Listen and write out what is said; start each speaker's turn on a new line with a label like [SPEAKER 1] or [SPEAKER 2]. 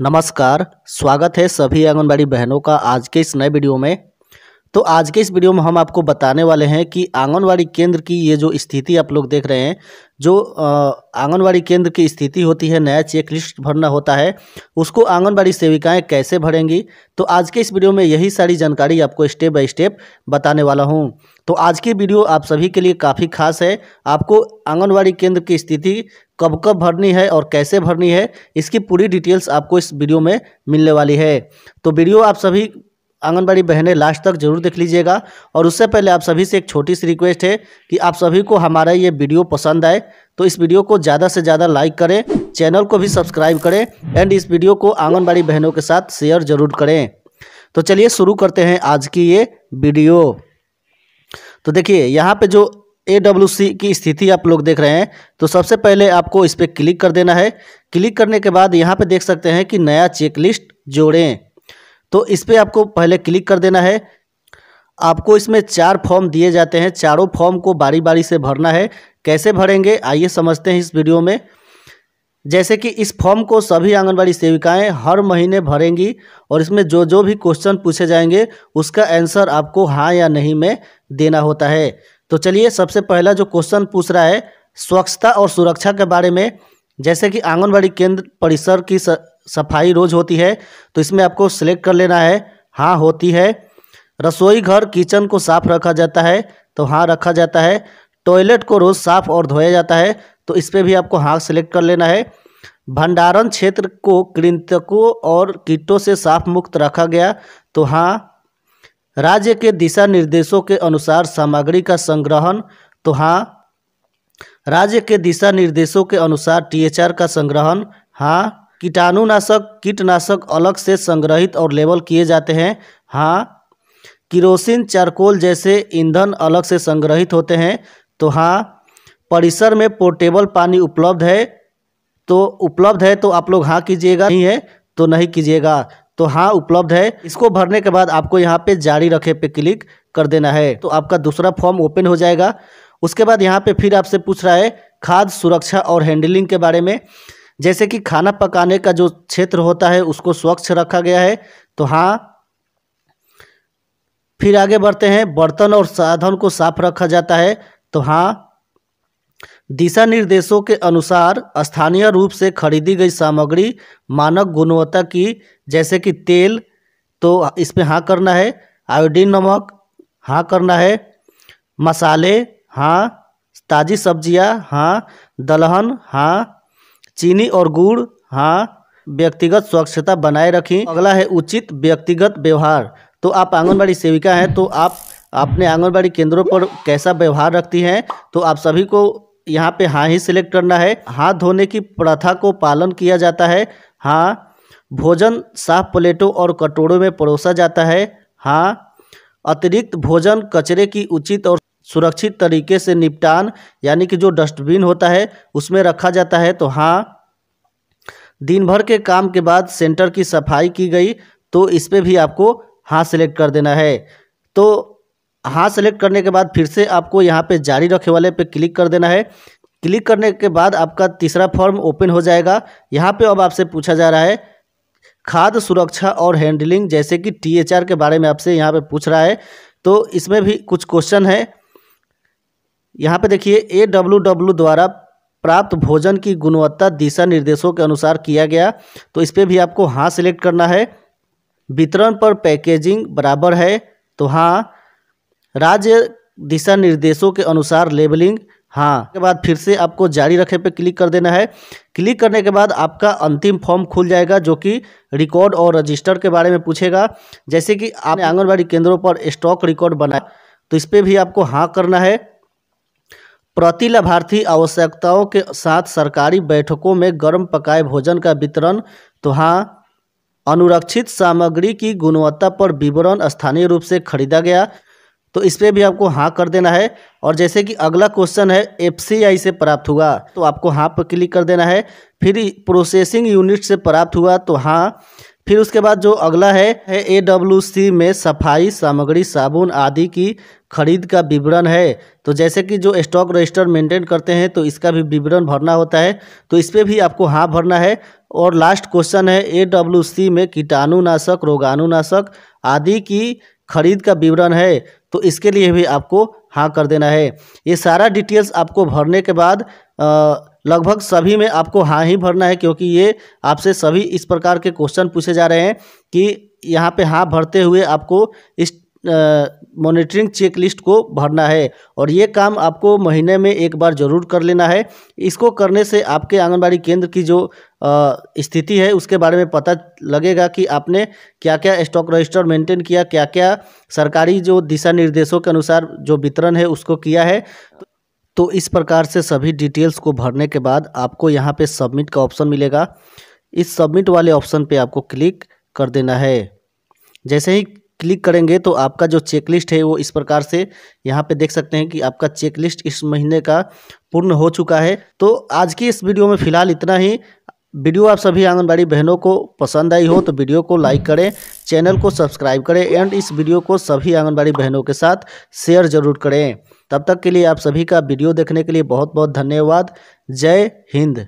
[SPEAKER 1] नमस्कार स्वागत है सभी आंगनबाड़ी बहनों का आज के इस नए वीडियो में तो आज के इस वीडियो में हम आपको बताने वाले हैं कि आंगनवाड़ी केंद्र की ये जो स्थिति आप लोग देख रहे हैं जो आंगनवाड़ी केंद्र की स्थिति होती है नया चेक लिस्ट भरना होता है उसको आंगनवाड़ी सेविकाएं कैसे भरेंगी तो आज के इस वीडियो में यही सारी जानकारी आपको स्टेप बाय स्टेप बताने वाला हूं तो आज की वीडियो आप सभी के लिए काफ़ी खास है आपको आंगनवाड़ी केंद्र की स्थिति कब कब भरनी है और कैसे भरनी है इसकी पूरी डिटेल्स आपको इस वीडियो में मिलने वाली है तो वीडियो आप सभी आंगनबाड़ी बहनें लास्ट तक जरूर देख लीजिएगा और उससे पहले आप सभी से एक छोटी सी रिक्वेस्ट है कि आप सभी को हमारा ये वीडियो पसंद आए तो इस वीडियो को ज़्यादा से ज़्यादा लाइक करें चैनल को भी सब्सक्राइब करें एंड इस वीडियो को आंगनबाड़ी बहनों के साथ शेयर जरूर करें तो चलिए शुरू करते हैं आज की ये वीडियो तो देखिए यहाँ पर जो ए डब्ल्यू सी की स्थिति आप लोग देख रहे हैं तो सबसे पहले आपको इस पर क्लिक कर देना है क्लिक करने के बाद यहाँ पे देख सकते हैं कि नया चेकलिस्ट जोड़ें तो इस पर आपको पहले क्लिक कर देना है आपको इसमें चार फॉर्म दिए जाते हैं चारों फॉर्म को बारी बारी से भरना है कैसे भरेंगे आइए समझते हैं इस वीडियो में जैसे कि इस फॉर्म को सभी आंगनबाड़ी सेविकाएं हर महीने भरेंगी और इसमें जो जो भी क्वेश्चन पूछे जाएंगे उसका आंसर आपको हाँ या नहीं में देना होता है तो चलिए सबसे पहला जो क्वेश्चन पूछ रहा है स्वच्छता और सुरक्षा के बारे में जैसे कि आंगनबाड़ी केंद्र परिसर की स... सफाई रोज़ होती है तो इसमें आपको सिलेक्ट कर लेना है हाँ होती है रसोई घर किचन को साफ़ रखा जाता है तो हाँ रखा जाता है टॉयलेट को रोज़ साफ और धोया जाता है तो इस पर भी आपको हाँ सिलेक्ट कर लेना है भंडारण क्षेत्र को कृंतकों और कीटों से साफ मुक्त रखा गया तो हाँ राज्य के दिशा निर्देशों के अनुसार सामग्री का संग्रहण तो हाँ राज्य के दिशा निर्देशों के अनुसार टीएचआर का संग्रहण हाँ कीटाणुनाशक कीटनाशक अलग से संग्रहित और लेबल किए जाते हैं हाँ किरोसिन चारकोल जैसे ईंधन अलग से संग्रहित होते हैं तो हाँ परिसर में पोर्टेबल पानी उपलब्ध है तो उपलब्ध है तो आप लोग हाँ कीजिएगा नहीं है तो नहीं कीजिएगा तो हाँ उपलब्ध है इसको भरने के बाद आपको यहाँ पे जारी रखे पे क्लिक कर देना है तो आपका दूसरा फॉर्म ओपन हो जाएगा उसके बाद यहाँ पे फिर आपसे पूछ रहा है खाद सुरक्षा और हैंडलिंग के बारे में जैसे कि खाना पकाने का जो क्षेत्र होता है उसको स्वच्छ रखा गया है तो हाँ फिर आगे बढ़ते हैं बर्तन और साधन को साफ रखा जाता है तो हाँ दिशा निर्देशों के अनुसार स्थानीय रूप से खरीदी गई सामग्री मानक गुणवत्ता की जैसे कि तेल तो इसमें हाँ करना है आयोडीन नमक हाँ करना है मसाले हाँ ताज़ी सब्जियाँ हाँ दलहन हाँ चीनी और गुड़ हाँ व्यक्तिगत स्वच्छता बनाए रखें अगला है उचित व्यक्तिगत व्यवहार तो आप आंगनबाड़ी सेविका हैं तो आप अपने आंगनबाड़ी केंद्रों पर कैसा व्यवहार रखती हैं तो आप सभी को यहाँ पे हाँ ही सिलेक्ट करना है हाथ धोने की प्रथा को पालन किया जाता है हाँ भोजन साफ प्लेटों और कटोरों में परोसा जाता है हाँ अतिरिक्त भोजन कचरे की उचित और सुरक्षित तरीके से निपटान यानी कि जो डस्टबिन होता है उसमें रखा जाता है तो हाँ दिन भर के काम के बाद सेंटर की सफाई की गई तो इस पर भी आपको हाँ सेलेक्ट कर देना है तो हाँ सेलेक्ट करने के बाद फिर से आपको यहाँ पे जारी रखे वाले पे क्लिक कर देना है क्लिक करने के बाद आपका तीसरा फॉर्म ओपन हो जाएगा यहाँ पे अब आपसे पूछा जा रहा है खाद सुरक्षा और हैंडलिंग जैसे कि टीएचआर के बारे में आपसे यहाँ पे पूछ रहा है तो इसमें भी कुछ क्वेश्चन है यहाँ पे देखिए ए डब्ल्यू डब्ल्यू द्वारा प्राप्त भोजन की गुणवत्ता दिशा निर्देशों के अनुसार किया गया तो इस पर भी आपको हाँ सिलेक्ट करना है वितरण पर पैकेजिंग बराबर है तो हाँ राज्य दिशा निर्देशों के अनुसार लेबलिंग हाँ के बाद फिर से आपको जारी रखे पे क्लिक कर देना है क्लिक करने के बाद आपका अंतिम फॉर्म खुल जाएगा जो कि रिकॉर्ड और रजिस्टर के बारे में पूछेगा जैसे कि आपने आंगनबाड़ी केंद्रों पर स्टॉक रिकॉर्ड बनाया तो इस पर भी आपको हाँ करना है प्रति लाभार्थी आवश्यकताओं के साथ सरकारी बैठकों में गर्म पकाए भोजन का वितरण तो हाँ अनुरक्षित सामग्री की गुणवत्ता पर विवरण स्थानीय रूप से खरीदा गया तो इस पर भी आपको हाँ कर देना है और जैसे कि अगला क्वेश्चन है एफ से प्राप्त हुआ तो आपको हाँ पर क्लिक कर देना है फिर प्रोसेसिंग यूनिट से प्राप्त हुआ तो हाँ फिर उसके बाद जो अगला है है ए में सफाई सामग्री साबुन आदि की खरीद का विवरण है तो जैसे कि जो स्टॉक रजिस्टर मेंटेन करते हैं तो इसका भी विवरण भरना होता है तो इस पर भी आपको हाँ भरना है और लास्ट क्वेश्चन है ए डब्ल्यू सी में कीटाणुनाशक रोगाणुनाशक आदि की खरीद का विवरण है तो इसके लिए भी आपको हाँ कर देना है ये सारा डिटेल्स आपको भरने के बाद आ, लगभग सभी में आपको हाँ ही भरना है क्योंकि ये आपसे सभी इस प्रकार के क्वेश्चन पूछे जा रहे हैं कि यहाँ पे हाँ भरते हुए आपको इस मॉनिटरिंग चेक लिस्ट को भरना है और ये काम आपको महीने में एक बार ज़रूर कर लेना है इसको करने से आपके आंगनबाड़ी केंद्र की जो स्थिति है उसके बारे में पता लगेगा कि आपने क्या क्या स्टॉक रजिस्टर मेंटेन किया क्या क्या सरकारी जो दिशा निर्देशों के अनुसार जो वितरण है उसको किया है तो इस प्रकार से सभी डिटेल्स को भरने के बाद आपको यहाँ पे सबमिट का ऑप्शन मिलेगा इस सबमिट वाले ऑप्शन पे आपको क्लिक कर देना है जैसे ही क्लिक करेंगे तो आपका जो चेकलिस्ट है वो इस प्रकार से यहाँ पे देख सकते हैं कि आपका चेकलिस्ट इस महीने का पूर्ण हो चुका है तो आज की इस वीडियो में फिलहाल इतना ही वीडियो आप सभी आंगनबाड़ी बहनों को पसंद आई हो तो वीडियो को लाइक करें चैनल को सब्सक्राइब करें एंड इस वीडियो को सभी आंगनबाड़ी बहनों के साथ शेयर जरूर करें तब तक के लिए आप सभी का वीडियो देखने के लिए बहुत बहुत धन्यवाद जय हिंद